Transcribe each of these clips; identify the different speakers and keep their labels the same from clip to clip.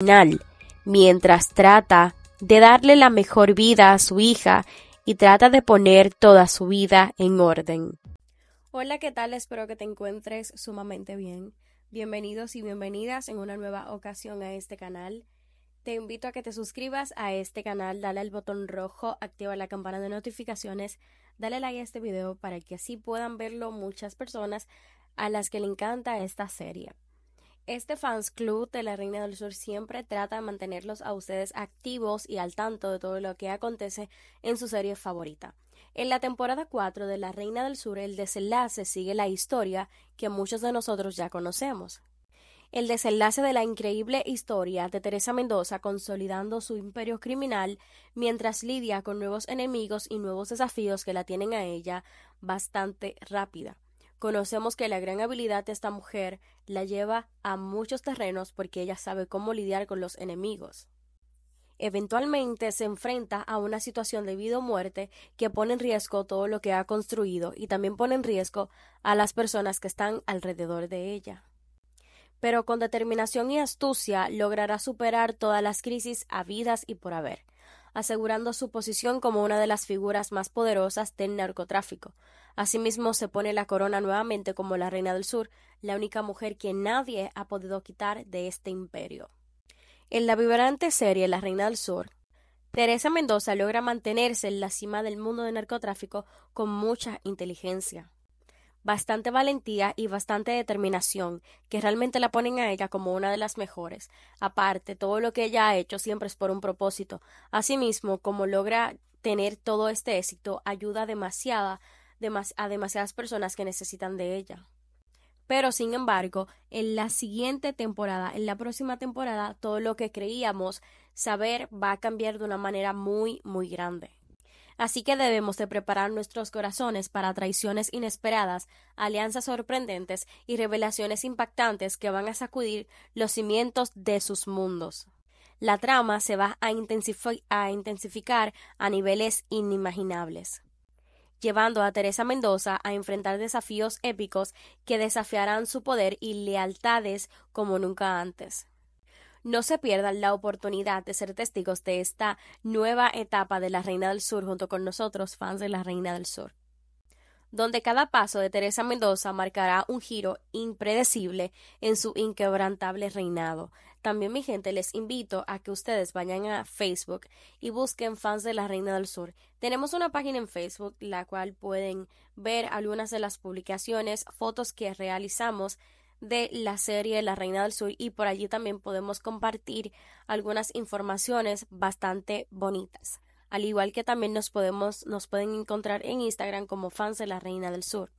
Speaker 1: final, mientras trata de darle la mejor vida a su hija y trata de poner toda su vida en orden. Hola, ¿qué tal? Espero que te encuentres sumamente bien. Bienvenidos y bienvenidas en una nueva ocasión a este canal. Te invito a que te suscribas a este canal, dale al botón rojo, activa la campana de notificaciones, dale like a este video para que así puedan verlo muchas personas a las que le encanta esta serie. Este fans club de la Reina del Sur siempre trata de mantenerlos a ustedes activos y al tanto de todo lo que acontece en su serie favorita. En la temporada 4 de La Reina del Sur, el desenlace sigue la historia que muchos de nosotros ya conocemos. El desenlace de la increíble historia de Teresa Mendoza consolidando su imperio criminal mientras lidia con nuevos enemigos y nuevos desafíos que la tienen a ella bastante rápida. Conocemos que la gran habilidad de esta mujer la lleva a muchos terrenos porque ella sabe cómo lidiar con los enemigos. Eventualmente se enfrenta a una situación de vida o muerte que pone en riesgo todo lo que ha construido y también pone en riesgo a las personas que están alrededor de ella. Pero con determinación y astucia logrará superar todas las crisis habidas y por haber asegurando su posición como una de las figuras más poderosas del narcotráfico. Asimismo, se pone la corona nuevamente como la reina del sur, la única mujer que nadie ha podido quitar de este imperio. En la vibrante serie La Reina del Sur, Teresa Mendoza logra mantenerse en la cima del mundo del narcotráfico con mucha inteligencia bastante valentía y bastante determinación, que realmente la ponen a ella como una de las mejores. Aparte, todo lo que ella ha hecho siempre es por un propósito. Asimismo, como logra tener todo este éxito, ayuda demasiada a demasiadas personas que necesitan de ella. Pero sin embargo, en la siguiente temporada, en la próxima temporada, todo lo que creíamos saber va a cambiar de una manera muy, muy grande. Así que debemos de preparar nuestros corazones para traiciones inesperadas, alianzas sorprendentes y revelaciones impactantes que van a sacudir los cimientos de sus mundos. La trama se va a, a intensificar a niveles inimaginables llevando a Teresa Mendoza a enfrentar desafíos épicos que desafiarán su poder y lealtades como nunca antes. No se pierdan la oportunidad de ser testigos de esta nueva etapa de la Reina del Sur junto con nosotros, fans de la Reina del Sur, donde cada paso de Teresa Mendoza marcará un giro impredecible en su inquebrantable reinado. También mi gente, les invito a que ustedes vayan a Facebook y busquen fans de la Reina del Sur. Tenemos una página en Facebook la cual pueden ver algunas de las publicaciones, fotos que realizamos de la serie La Reina del Sur y por allí también podemos compartir algunas informaciones bastante bonitas. Al igual que también nos podemos nos pueden encontrar en Instagram como fans de La Reina del Sur.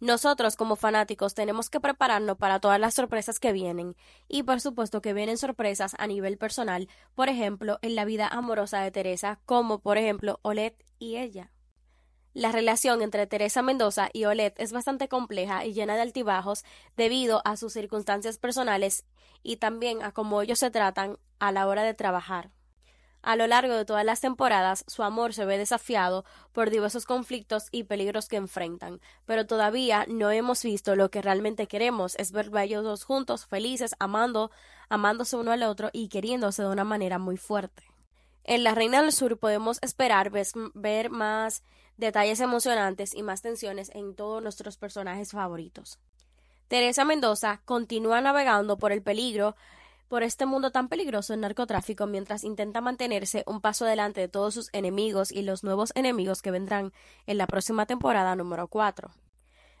Speaker 1: Nosotros como fanáticos tenemos que prepararnos para todas las sorpresas que vienen y por supuesto que vienen sorpresas a nivel personal, por ejemplo, en la vida amorosa de Teresa, como por ejemplo Olet y ella. La relación entre Teresa Mendoza y Olet es bastante compleja y llena de altibajos debido a sus circunstancias personales y también a cómo ellos se tratan a la hora de trabajar. A lo largo de todas las temporadas, su amor se ve desafiado por diversos conflictos y peligros que enfrentan, pero todavía no hemos visto lo que realmente queremos, es ver a ellos dos juntos, felices, amando, amándose uno al otro y queriéndose de una manera muy fuerte. En La Reina del Sur podemos esperar ver más detalles emocionantes y más tensiones en todos nuestros personajes favoritos. Teresa Mendoza continúa navegando por el peligro, por este mundo tan peligroso del narcotráfico mientras intenta mantenerse un paso adelante de todos sus enemigos y los nuevos enemigos que vendrán en la próxima temporada número 4.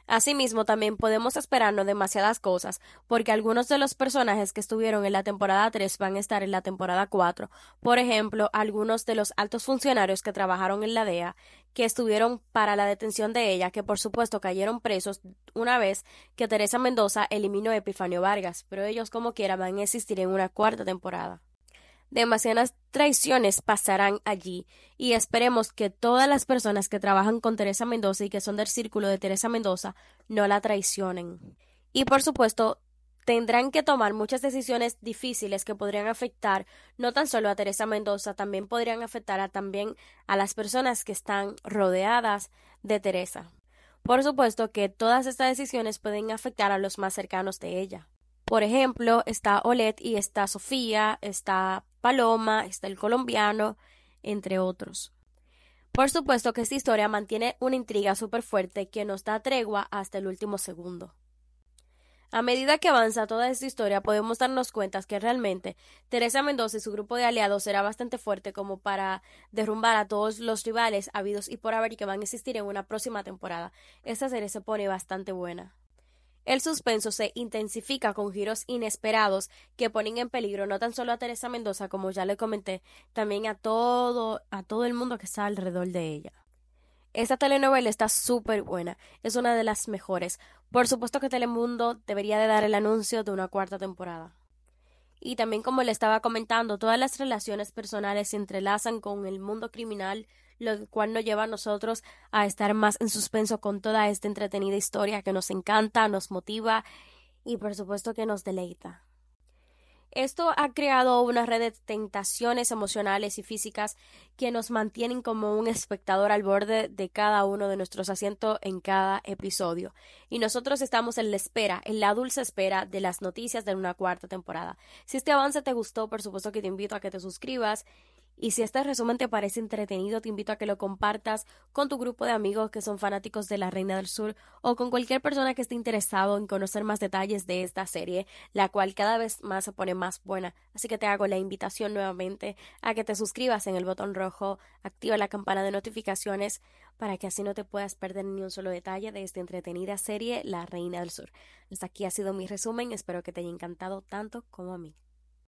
Speaker 1: Asimismo, también podemos esperarnos demasiadas cosas, porque algunos de los personajes que estuvieron en la temporada 3 van a estar en la temporada 4. Por ejemplo, algunos de los altos funcionarios que trabajaron en la DEA, que estuvieron para la detención de ella, que por supuesto cayeron presos una vez que Teresa Mendoza eliminó a Epifanio Vargas, pero ellos como quiera van a existir en una cuarta temporada demasiadas traiciones pasarán allí y esperemos que todas las personas que trabajan con Teresa Mendoza y que son del círculo de Teresa Mendoza no la traicionen. Y por supuesto, tendrán que tomar muchas decisiones difíciles que podrían afectar no tan solo a Teresa Mendoza, también podrían afectar a, también a las personas que están rodeadas de Teresa. Por supuesto que todas estas decisiones pueden afectar a los más cercanos de ella. Por ejemplo, está Olet y está Sofía, está Paloma, está el colombiano, entre otros. Por supuesto que esta historia mantiene una intriga súper fuerte que nos da tregua hasta el último segundo. A medida que avanza toda esta historia podemos darnos cuenta que realmente Teresa Mendoza y su grupo de aliados será bastante fuerte como para derrumbar a todos los rivales habidos y por haber y que van a existir en una próxima temporada. Esta serie se pone bastante buena. El suspenso se intensifica con giros inesperados que ponen en peligro no tan solo a Teresa Mendoza, como ya le comenté, también a todo, a todo el mundo que está alrededor de ella. Esta telenovela está súper buena, es una de las mejores. Por supuesto que Telemundo debería de dar el anuncio de una cuarta temporada. Y también como le estaba comentando, todas las relaciones personales se entrelazan con el mundo criminal, lo cual nos lleva a nosotros a estar más en suspenso con toda esta entretenida historia que nos encanta, nos motiva y por supuesto que nos deleita. Esto ha creado una red de tentaciones emocionales y físicas que nos mantienen como un espectador al borde de cada uno de nuestros asientos en cada episodio. Y nosotros estamos en la espera, en la dulce espera de las noticias de una cuarta temporada. Si este avance te gustó, por supuesto que te invito a que te suscribas y si este resumen te parece entretenido, te invito a que lo compartas con tu grupo de amigos que son fanáticos de La Reina del Sur o con cualquier persona que esté interesado en conocer más detalles de esta serie, la cual cada vez más se pone más buena. Así que te hago la invitación nuevamente a que te suscribas en el botón rojo, activa la campana de notificaciones para que así no te puedas perder ni un solo detalle de esta entretenida serie La Reina del Sur. Hasta aquí ha sido mi resumen, espero que te haya encantado tanto como a mí.